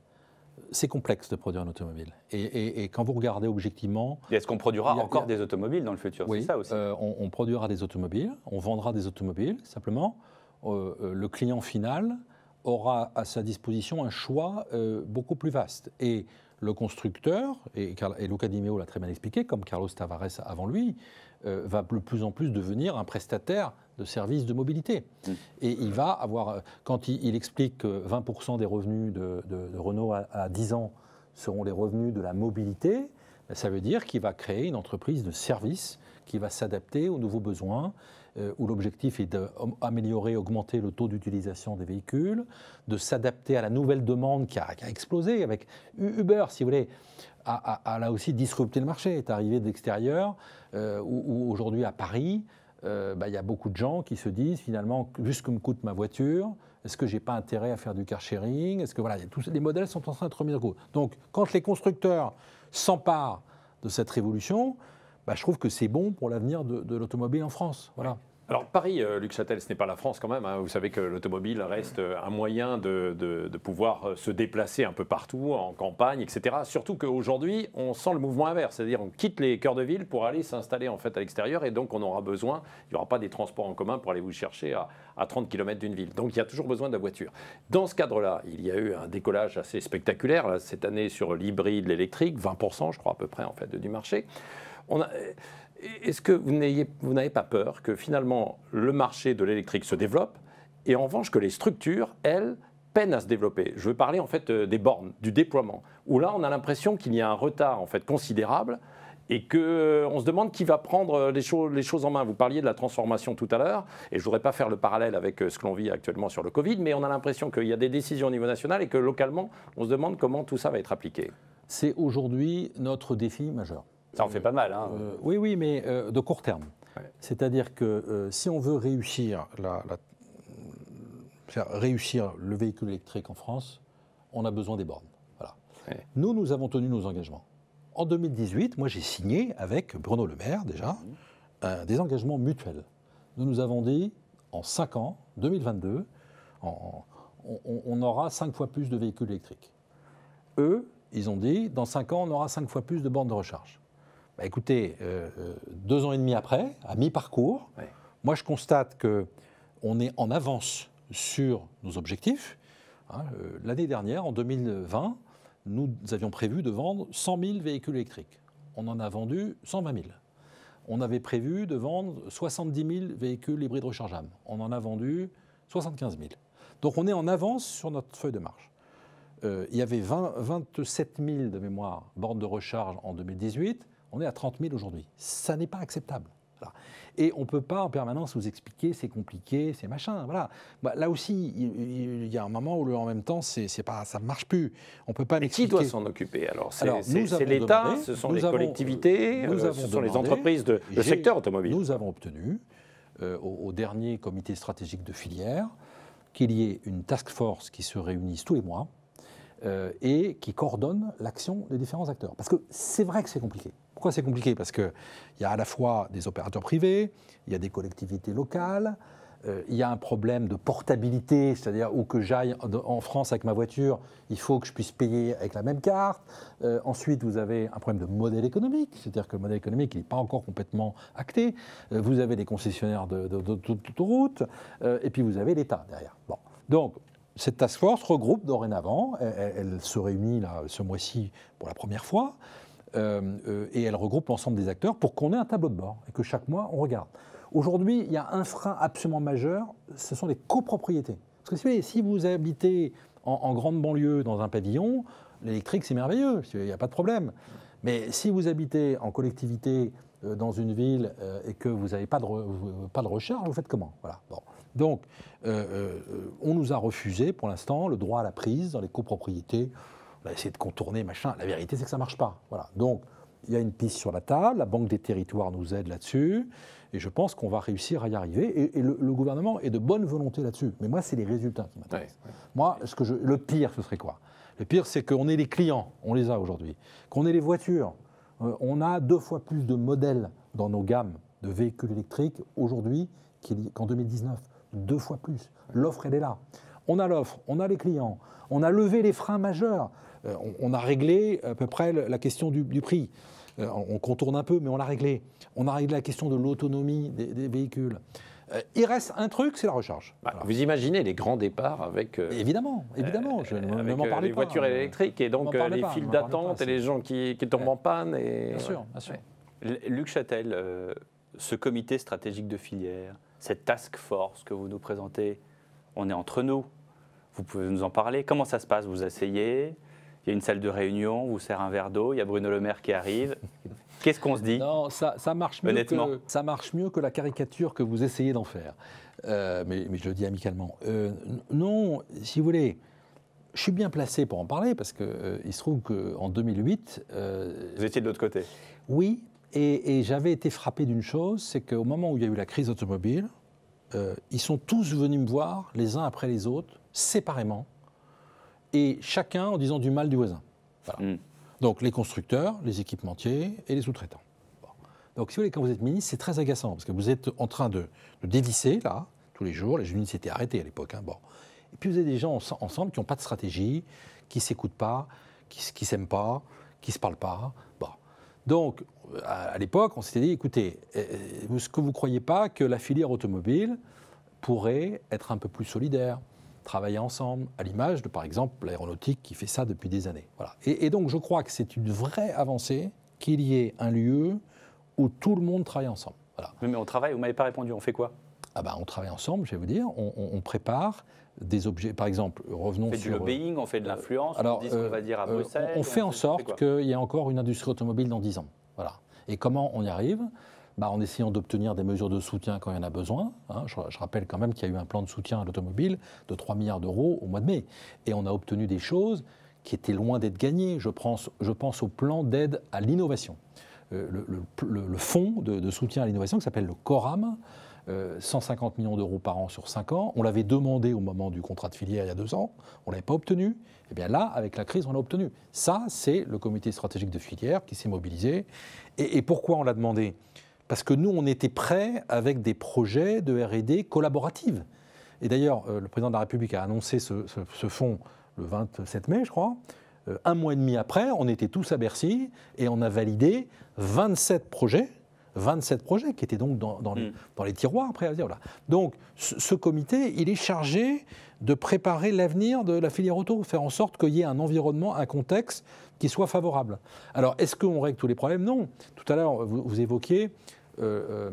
c'est complexe de produire une automobile. Et, quand vous regardez objectivement. Est-ce qu'on produira encore des automobiles dans le futur Oui, ça aussi. Euh, on, produira des automobiles, on vendra des automobiles. Simplement, euh, euh, le client final aura à sa disposition un choix beaucoup plus vaste. Et le constructeur, et, et Luca Di Meo l'a très bien expliqué, comme Carlos Tavares avant lui, va de plus en plus devenir un prestataire de services de mobilité. Mmh. Et il va avoir, euh, quand il, explique que 20% des revenus de, Renault à, 10 ans seront les revenus de la mobilité, ça veut dire qu'il va créer une entreprise de services qui va s'adapter aux nouveaux besoins, euh, où l'objectif est d'améliorer, augmenter le taux d'utilisation des véhicules, de s'adapter à la nouvelle demande qui a, explosé avec Uber, si vous voulez, a, là aussi disrupté le marché, est arrivé de l'extérieur, euh, ou aujourd'hui à Paris, euh, bah, il y a beaucoup de gens qui se disent finalement, ce que me coûte ma voiture, est-ce que j'ai pas intérêt à faire du car sharing Est-ce que tous, les modèles sont en train d'être remettre en cause. Donc, quand les constructeurs s'emparent de cette révolution, bah, je trouve que c'est bon pour l'avenir de, de l'automobile en France. Voilà. Alors Paris, euh, Luc Châtel, ce n'est pas la France quand même. Hein. Vous savez que l'automobile reste un moyen de, pouvoir euh, se déplacer un peu partout, en campagne, etc. Surtout qu'aujourd'hui, on sent le mouvement inverse, c'est-à-dire on quitte les cœurs de ville pour aller s'installer en fait à l'extérieur et donc on aura besoin, il n'y aura pas des transports en commun pour aller vous chercher à, 30 km d'une ville. Donc il y a toujours besoin de la voiture. Dans ce cadre-là, il y a eu un décollage assez spectaculaire cette année sur l'hybride, l'électrique, 20% je crois à peu près en fait du marché. On a, est-ce que vous n'avez pas peur que finalement le marché de l'électrique se développe et en revanche que les structures, elles, peinent à se développer Je veux parler en fait euh, des bornes, du déploiement, où là on a l'impression qu'il y a un retard en fait considérable et qu'on euh, se demande qui va prendre euh, les, les, choses en main. Vous parliez de la transformation tout à l'heure, et je ne voudrais pas faire le parallèle avec ce que l'on vit actuellement sur le Covid, mais on a l'impression qu'il y a des décisions au niveau national et que localement, on se demande comment tout ça va être appliqué. C'est aujourd'hui notre défi majeur. Ça en fait pas mal. Hein. Euh, oui, oui, mais euh, de court terme. C'est-à-dire que euh, si on veut réussir, la, réussir le véhicule électrique en France, on a besoin des bornes. Voilà. Nous, nous avons tenu nos engagements. En 2018, moi, j'ai signé avec Bruno Le Maire, déjà, mmh. des engagements mutuels. Nous nous avons dit, en 5 ans, 2022, on, on, aura 5 fois plus de véhicules électriques. Eux, ils ont dit, dans 5 ans, on aura 5 fois plus de bornes de recharge. Bah, écoutez, euh, euh, deux ans et demi après, à mi-parcours, moi je constate que on est en avance sur nos objectifs. Hein, euh, l'année dernière, en 2020, nous avions prévu de vendre 100 000 véhicules électriques. On en a vendu 120 000. On avait prévu de vendre 70 000 véhicules hybrides rechargeables. On en a vendu 75 000. Donc on est en avance sur notre feuille de marche. il y avait 27 000 de mémoire bornes de recharge en 2018. On est à 30 000 aujourd'hui. Ça n'est pas acceptable. Et on ne peut pas en permanence vous expliquer c'est compliqué, c'est machin. Voilà. Bah, là aussi, il, y a un moment où en même temps, c'est, pas, ça ne marche plus. On peut pas Mais qui doit s'en occuper alors c'est, l'État, euh, euh, ce sont les collectivités, ce sont les entreprises, de, secteur automobile. Nous avons obtenu euh, au, dernier comité stratégique de filière qu'il y ait une task force qui se réunisse tous les mois et qui coordonne l'action des différents acteurs. Parce que c'est vrai que c'est compliqué pourquoi c'est compliqué Parce qu'il y a à la fois des opérateurs privés, il y a des collectivités locales, euh, il y a un problème de portabilité, c'est-à-dire où que j'aille en France avec ma voiture, il faut que je puisse payer avec la même carte. Euh, ensuite, vous avez un problème de modèle économique, c'est-à-dire que le modèle économique n'est pas encore complètement acté. Euh, vous avez des concessionnaires de d'autoroutes, et puis vous avez l'État derrière. Donc, cette task force regroupe dorénavant, elle, elle se réunit là, ce mois-ci pour la première fois. Euh, euh, et elle regroupe l'ensemble des acteurs pour qu'on ait un tableau de bord et que chaque mois on regarde. Aujourd'hui, il y a un frein absolument majeur, ce sont les copropriétés. Parce que si vous habitez en, en grande banlieue dans un pavillon, l'électrique c'est merveilleux, il n'y a pas de problème. Mais si vous habitez en collectivité euh, dans une ville et que vous n'avez pas, de pas de recharge, vous faites comment voilà. Bon. Donc, on nous a refusé pour l'instant le droit à la prise dans les copropriétés on va essayer de contourner, machin. La vérité, c'est que ça ne marche pas. Voilà. Donc, il y a une piste sur la table, la Banque des territoires nous aide là-dessus, et je pense qu'on va réussir à y arriver. Et, le, gouvernement est de bonne volonté là-dessus. Mais moi, c'est les résultats qui m'intéressent. Moi, ce que je, le pire, ce serait quoi Le pire, c'est qu'on ait les clients, on les a aujourd'hui, qu'on ait les voitures, euh, on a deux fois plus de modèles dans nos gammes de véhicules électriques aujourd'hui qu'en 2019. Deux fois plus. L'offre, elle est là. On a l'offre, on a les clients, on a levé les freins majeurs. Euh, on, a réglé à peu près la question du, prix. Euh, on contourne un peu, mais on l'a réglé. On a réglé la question de l'autonomie des, véhicules. Euh, il reste un truc, c'est la recharge. Bah, vous imaginez les grands départs avec. évidemment, évidemment. Je ne m'en parlais pas. Les voitures hein. électriques et donc les files d'attente et les gens qui, tombent en panne. Et, bien sûr, bien sûr. Luc Châtel, ce comité stratégique de filière, cette task force que vous nous présentez, on est entre nous. Vous pouvez nous en parler. Comment ça se passe Vous asseyez il y a une salle de réunion, on vous sert un verre d'eau, il y a Bruno Le Maire qui arrive. Qu'est-ce qu'on se dit Non, ça, marche mieux Que, ça marche mieux que la caricature que vous essayez d'en faire. Euh, mais, je le dis amicalement. Euh, non, si vous voulez, je suis bien placé pour en parler parce qu'il euh, se trouve qu'en 2008. vous étiez de l'autre côté Oui, et, et j'avais été frappé d'une chose c'est qu'au moment où il y a eu la crise automobile, ils sont tous venus me voir, les uns après les autres, séparément et chacun en disant du mal du voisin. Mm. Donc les constructeurs, les équipementiers et les sous-traitants. Donc si vous voulez, quand vous êtes ministre, c'est très agaçant parce que vous êtes en train de, dévisser là tous les jours. Les unis s'étaient arrêtés à l'époque. Hein, bon. Et puis vous avez des gens ensemble qui n'ont pas de stratégie, qui s'écoutent pas, qui, ne s'aiment pas, qui se parlent pas. Bon. Donc à, à l'époque, on s'était dit, écoutez, euh, euh, est-ce que vous ne croyez pas que la filière automobile pourrait être un peu plus solidaire travailler ensemble, à l'image de, par exemple, l'aéronautique qui fait ça depuis des années. Voilà. Et, donc, je crois que c'est une vraie avancée qu'il y ait un lieu où tout le monde travaille ensemble. Mais, on travaille, vous ne m'avez pas répondu, on fait quoi ah bah, on travaille ensemble, je vais vous dire, on, prépare des objets, par exemple, revenons on fait du euh, lobbying, on fait de l'influence, on dit ce qu'on euh, va dire à euh, Bruxelles... On, fait en sorte qu'il y ait encore une industrie automobile dans 10 ans, voilà. Et comment on y arrive bah, en essayant d'obtenir des mesures de soutien quand il y en a besoin. Hein, je, rappelle quand même qu'il y a eu un plan de soutien à l'automobile de 3 milliards d'euros au mois de mai. Et on a obtenu des choses qui étaient loin d'être gagnées. Je pense, au plan d'aide à l'innovation. Euh, le, fonds de, soutien à l'innovation qui s'appelle le CORAM, 150 euh, millions d'euros par an sur 5 ans. On l'avait demandé au moment du contrat de filière il y a deux ans, on ne l'avait pas obtenu. Et eh bien là, avec la crise, on l'a obtenu. Ça, c'est le comité stratégique de filière qui s'est mobilisé. et pourquoi on l'a demandé parce que nous, on était prêts avec des projets de RD collaborative. Et d'ailleurs, euh, le président de la République a annoncé ce, fonds le 27 mai, je crois. Euh, un mois et demi après, on était tous à Bercy et on a validé 27 projets 27 projets qui étaient donc dans, mm. les, tiroirs après. Donc ce, ce, comité, il est chargé de préparer l'avenir de la filière auto, faire en sorte qu'il y ait un environnement, un contexte qui soit favorable. Alors, est-ce qu'on règle tous les problèmes Non. Tout à l'heure, vous, évoquiez euh, euh,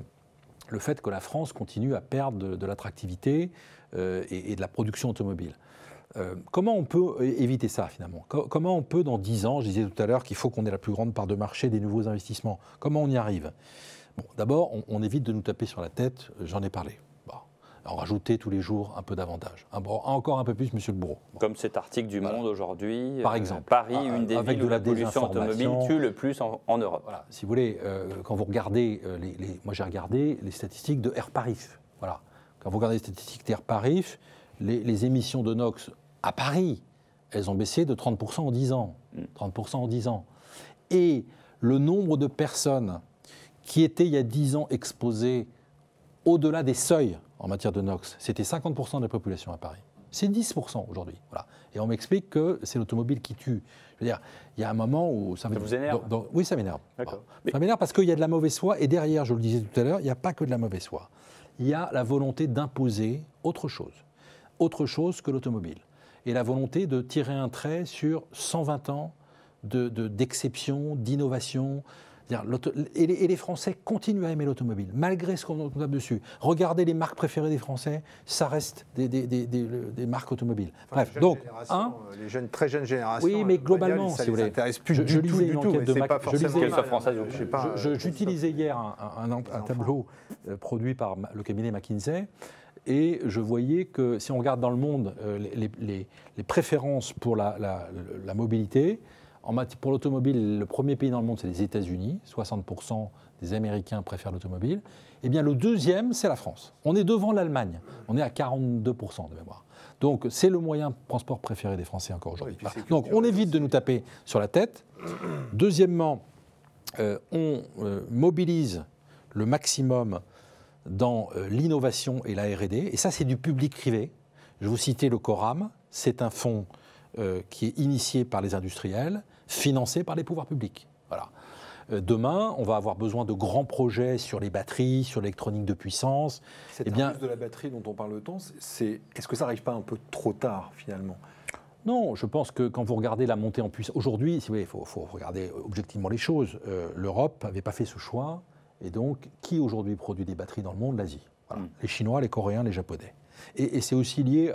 le fait que la France continue à perdre de, l'attractivité euh, et, de la production automobile. comment on peut éviter ça finalement Comment on peut dans 10 ans, je disais tout à l'heure qu'il faut qu'on ait la plus grande part de marché des nouveaux investissements, comment on y arrive D'abord, on évite de nous taper sur la tête, j'en ai parlé en rajouter tous les jours un peu davantage. encore un peu plus, monsieur le bourreau. Comme cet article du Monde aujourd'hui. Euh, Par exemple. Paris, ah, une des villes de où la, pollution automobile tue le plus en, Europe. Voilà. Si vous voulez, euh, quand vous regardez, euh, les, moi j'ai regardé les statistiques de Air Paris. Voilà. Quand vous regardez les statistiques d'Air Paris, les, les émissions de NOx à Paris, elles ont baissé de 30% en 10 ans. 30% mm. en 10 ans. Et le nombre de personnes qui étaient il y a 10 ans exposées au-delà des seuils en matière de NOx. C'était 50% de la population à Paris. C'est 10% aujourd'hui. Voilà. Et on m'explique que c'est l'automobile qui tue. Je veux dire, il y a un moment où ça, vous énerve. oui, ça m'énerve. Ça m'énerve parce qu'il y a de la mauvaise foi et derrière, je le disais tout à l'heure, il n'y a pas que de la mauvaise foi. Il y a la volonté d'imposer autre chose, autre chose que l'automobile, et la volonté de tirer un trait sur 120 ans de, de, d'exception, d'innovation, et les, Français continuent à aimer l'automobile, malgré ce qu'on a dessus. Regardez les marques préférées des Français, ça reste des, marques automobiles. Bref, donc. Hein euh, les jeunes, très jeunes générations. Oui, mais euh, globalement, ça si vous voulez. Plus je, du je lisais tout, Je euh, J'utilisais hier un, tableau produit par le cabinet McKinsey. Et je voyais que si on regarde dans le monde les, préférences pour la mobilité, pour l'automobile, le premier pays dans le monde, c'est les États-Unis. 60% des Américains préfèrent l'automobile. Eh bien, le deuxième, c'est la France. On est devant l'Allemagne. On est à 42% de mémoire. Donc, c'est le moyen de transport préféré des Français encore aujourd'hui. Donc, on évite de nous taper sur la tête. Deuxièmement, euh, on euh, mobilise le maximum dans euh, l'innovation et la RD. Et ça, c'est du public-privé. Je vous citais le Coram. C'est un fonds qui est initié par les industriels financés par les pouvoirs publics. Voilà. Euh, demain, on va avoir besoin de grands projets sur les batteries, sur l'électronique de puissance. Cette eh bien, de la batterie dont on parle tant, est-ce que ça n'arrive pas un peu trop tard finalement non, je pense que quand vous regardez la montée en puissance, aujourd'hui, il faut, regarder objectivement les choses. Euh, L'Europe n'avait pas fait ce choix, et donc qui aujourd'hui produit des batteries dans le monde L'Asie. Hmm. Les Chinois, les Coréens, les Japonais. Et, c'est aussi lié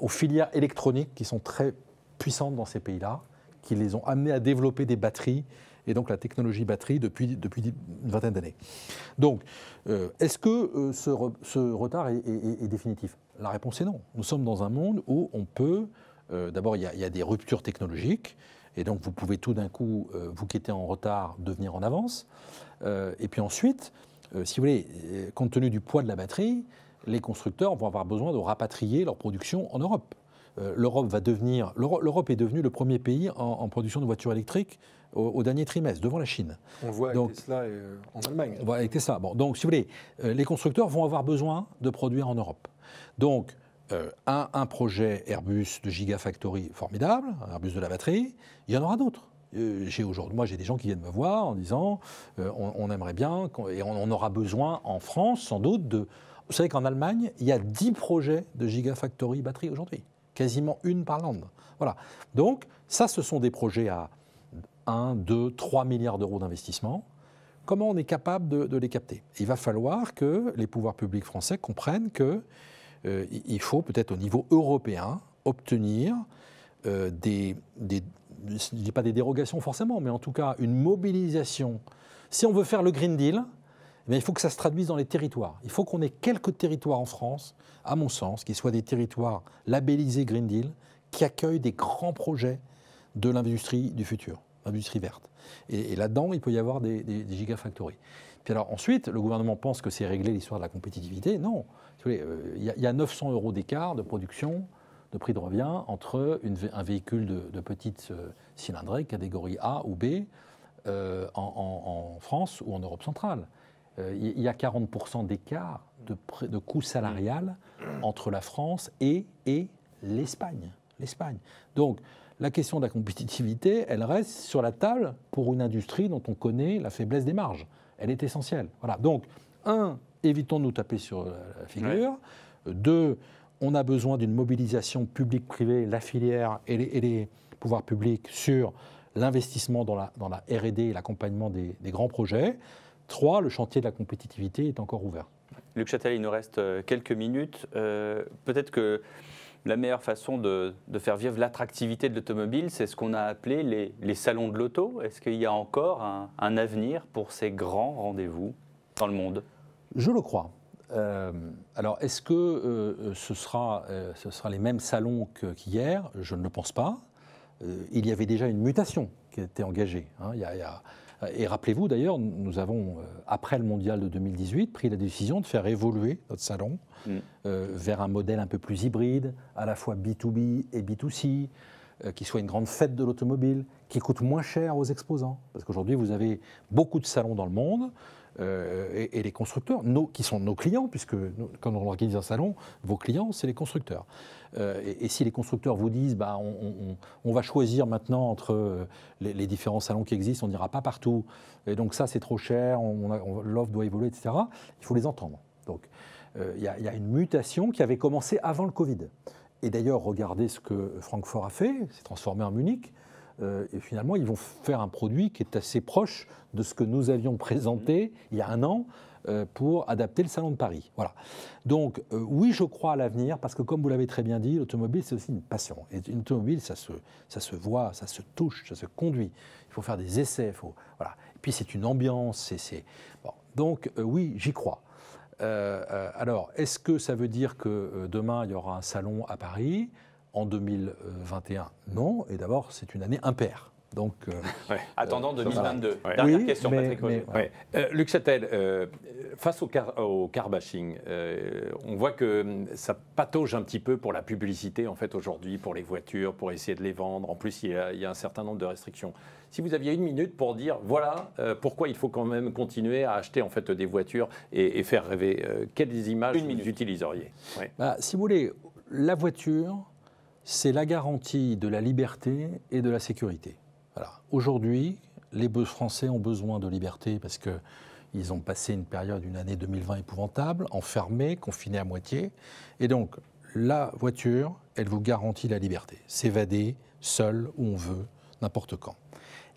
aux filières électroniques qui sont très puissantes dans ces pays-là qui les ont amenés à développer des batteries et donc la technologie batterie depuis, depuis une vingtaine d'années. Donc, euh, est-ce que euh, ce, retard est, définitif La réponse est non. Nous sommes dans un monde où on peut, euh, d'abord, il y, y, a des ruptures technologiques, et donc vous pouvez tout d'un coup, vous qui étiez en retard, devenir en avance. et puis ensuite, si vous voulez, compte tenu du poids de la batterie, les constructeurs vont avoir besoin de rapatrier leur production en Europe. Euh, l'Europe va devenir, l'Europe est devenue le premier pays en, production de voitures électriques au, dernier trimestre, devant la Chine. On voit avec Tesla euh, en Allemagne. On voit avec Tesla. Bon, donc, si vous voulez, euh, les constructeurs vont avoir besoin de produire en Europe. Donc, un, projet Airbus de Gigafactory formidable, Airbus de la batterie, il y en aura d'autres. j'ai aujourd'hui, moi j'ai des gens qui viennent me voir en disant on, aimerait bien et on, on, aura besoin en France sans doute de. Vous savez qu'en Allemagne, il y a 10 projets de Gigafactory batterie aujourd'hui quasiment une par lande. Voilà. Donc ça, ce sont des projets à 1, 2, 3 milliards d'euros d'investissement. Comment on est capable de, les capter Il va falloir que les pouvoirs publics français comprennent que euh, faut peut-être au niveau européen obtenir euh, des, je pas des dérogations forcément, mais en tout cas une mobilisation. Si on veut faire le Green Deal, mais eh il faut que ça se traduise dans les territoires. Il faut qu'on ait quelques territoires en France, à mon sens, qui soient des territoires labellisés Green Deal, qui accueillent des grands projets de l'industrie du futur, l'industrie verte. Et, là-dedans, il peut y avoir des, des, gigafactories. Puis alors ensuite, le gouvernement pense que c'est réglé l'histoire de la compétitivité. Non, euh, il y, a 900 euros d'écart de production, de prix de revient entre un véhicule de, petite euh, cylindrée, catégorie A ou B, euh, en France ou en Europe centrale. Euh, il y a 40% d'écart de, de coût salarial mm. entre la France et, l'Espagne. Donc, la question de la compétitivité, elle reste sur la table pour une industrie dont on connaît la faiblesse des marges. Elle est essentielle. Voilà. Donc, un, évitons de nous taper sur euh, la figure. Deux, on a besoin d'une mobilisation publique-privée, la filière et les, pouvoirs publics sur l'investissement dans la, RD et l'accompagnement des grands projets. 3, le chantier de la compétitivité est encore ouvert. Luc Châtel, il nous reste euh, quelques minutes. Euh, peut-être que la meilleure façon de, faire vivre l'attractivité de l'automobile, c'est ce qu'on a appelé les, salons de l'auto. Est-ce qu'il y a encore un, avenir pour ces grands rendez-vous dans le monde Je le crois. Euh, alors, est-ce que ce, sera, les mêmes salons qu'hier Je ne le pense pas. il y avait déjà une mutation qui était engagée. Hein. a, il y a euh, et rappelez-vous d'ailleurs, nous avons, euh, après le mondial de 2018, pris la décision de faire évoluer notre salon mm. euh, vers un modèle un peu plus hybride, à la fois B2B et B2C, qui soit une grande fête de l'automobile, qui coûte moins cher aux exposants. Parce qu'aujourd'hui, vous avez beaucoup de salons dans le monde. Euh, et, les constructeurs, nos, qui sont nos clients, puisque quand on organise un salon, vos clients, c'est les constructeurs. Euh, et, si les constructeurs vous disent, bah, on, va choisir maintenant entre euh, les, différents salons qui existent, on n'ira pas partout, et donc ça c'est trop cher, on, l'offre doit évoluer, etc., il faut les entendre. Donc il y, a une mutation qui avait commencé avant le Covid. Et d'ailleurs, regardez ce que Francfort a fait, s'est transformé en Munich. Euh, et finalement, ils vont faire un produit qui est assez proche de ce que nous avions présenté mhm. il y a un an euh, pour adapter le Salon de Paris. Voilà. Donc, euh, oui, je crois à l'avenir, parce que comme vous l'avez très bien dit, l'automobile, c'est aussi une passion. Et une automobile, ça se, voit, ça se touche, ça se conduit. Il faut faire des essais. voilà. Et puis, c'est une ambiance. C'est, Donc, oui, j'y crois. alors, est-ce que ça veut dire que demain, il y aura un salon à Paris en 2021, non. Et d'abord, c'est une année impaire. Donc, euh, euh, Attendant 2022. Dernière question, Patrick mais, euh, Luc Châtel, face au car, bashing, on voit que hum, ça patauge un petit peu pour la publicité, en fait, aujourd'hui, pour les voitures, pour essayer de les vendre. En plus, il y a, un certain nombre de restrictions. Si vous aviez une minute pour dire, voilà pourquoi il faut quand même continuer à acheter, en fait, des voitures et, faire rêver, quelles images vous utiliseriez bah, Si vous voulez, la voiture, c'est la garantie de la liberté et de la sécurité. Voilà. Aujourd'hui, les Français ont besoin de liberté parce que ils ont passé une période, une année 2020 épouvantable, enfermés, confinés à moitié. Et donc, la voiture, elle vous garantit la liberté. S'évader seul, où on veut, n'importe quand.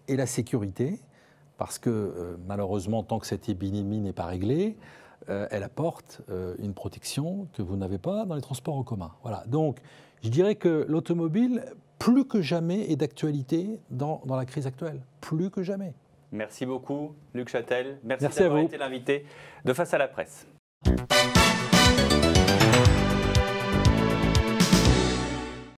Et la sécurité, parce que euh, malheureusement, tant que cette épidémie n'est pas réglée, euh, elle apporte euh, une protection que vous n'avez pas dans les transports en commun. Voilà. Donc, je dirais que l'automobile, plus que jamais, est d'actualité dans, la crise actuelle. Plus que jamais. Merci beaucoup, Luc Châtel. Merci, Merci d'avoir été l'invité de Face à la presse.